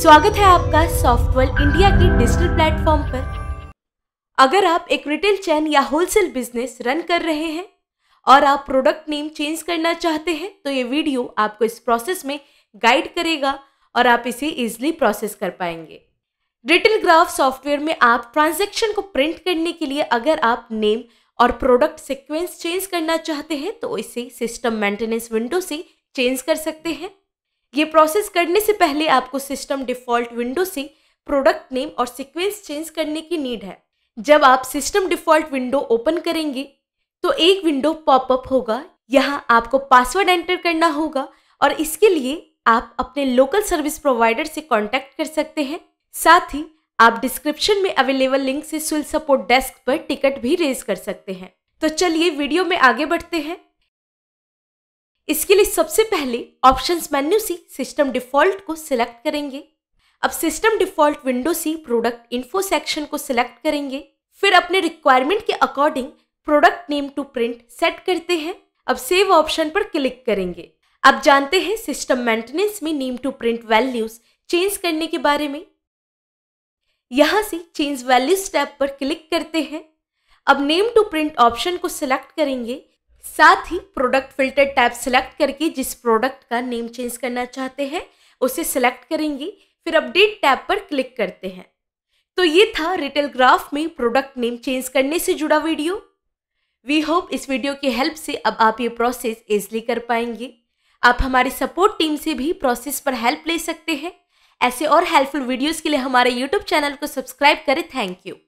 स्वागत है आपका सॉफ्टवेल इंडिया की डिजिटल प्लेटफॉर्म पर अगर आप एक रिटेल चैन या होलसेल बिजनेस रन कर रहे हैं और आप प्रोडक्ट नेम चेंज करना चाहते हैं तो ये वीडियो आपको इस प्रोसेस में गाइड करेगा और आप इसे इजिली प्रोसेस कर पाएंगे रिटेल ग्राफ सॉफ्टवेयर में आप ट्रांजेक्शन को प्रिंट करने के लिए अगर आप नेम और प्रोडक्ट सिक्वेंस चेंज करना चाहते हैं तो इसे सिस्टम मेंटेनेंस विंडो से चेंज कर सकते हैं ये प्रोसेस करने से पहले आपको सिस्टम डिफ़ॉल्ट विंडो से प्रोडक्ट नेम और सीक्वेंस चेंज करने की नीड है जब आप सिस्टम डिफ़ॉल्ट विंडो ओपन करेंगे तो एक विंडो पॉपअप होगा यहाँ आपको पासवर्ड एंटर करना होगा और इसके लिए आप अपने लोकल सर्विस प्रोवाइडर से कॉन्टैक्ट कर सकते हैं साथ ही आप डिस्क्रिप्शन में अवेलेबल लिंक से सुल सपोर्ट डेस्क पर टिकट भी रेज कर सकते हैं तो चलिए वीडियो में आगे बढ़ते हैं इसके लिए सबसे पहले ऑप्शंस मेन्यू से सिस्टम डिफ़ॉल्ट को सिलेक्ट करेंगे अब सिस्टम डिफ़ॉल्ट विंडो से प्रोडक्ट इन्फो सेक्शन को सिलेक्ट करेंगे फिर अपने रिक्वायरमेंट के according product name to print set करते हैं अब सेव ऑप्शन पर क्लिक करेंगे अब जानते हैं सिस्टम मेंटेनेंस में name to print values change करने के बारे में यहाँ से चेंज वैल्यूज टैब पर क्लिक करते हैं अब नेम टू प्रिंट ऑप्शन को सिलेक्ट करेंगे साथ ही प्रोडक्ट फिल्टर टैब सेलेक्ट करके जिस प्रोडक्ट का नेम चेंज करना चाहते हैं उसे सेलेक्ट करेंगे फिर अपडेट टैब पर क्लिक करते हैं तो ये था रिटेल ग्राफ में प्रोडक्ट नेम चेंज करने से जुड़ा वीडियो वी होप इस वीडियो की हेल्प से अब आप ये प्रोसेस ईजली कर पाएंगे आप हमारी सपोर्ट टीम से भी प्रोसेस पर हेल्प ले सकते हैं ऐसे और हेल्पफुल वीडियोस के लिए हमारे यूट्यूब चैनल को सब्सक्राइब करें थैंक यू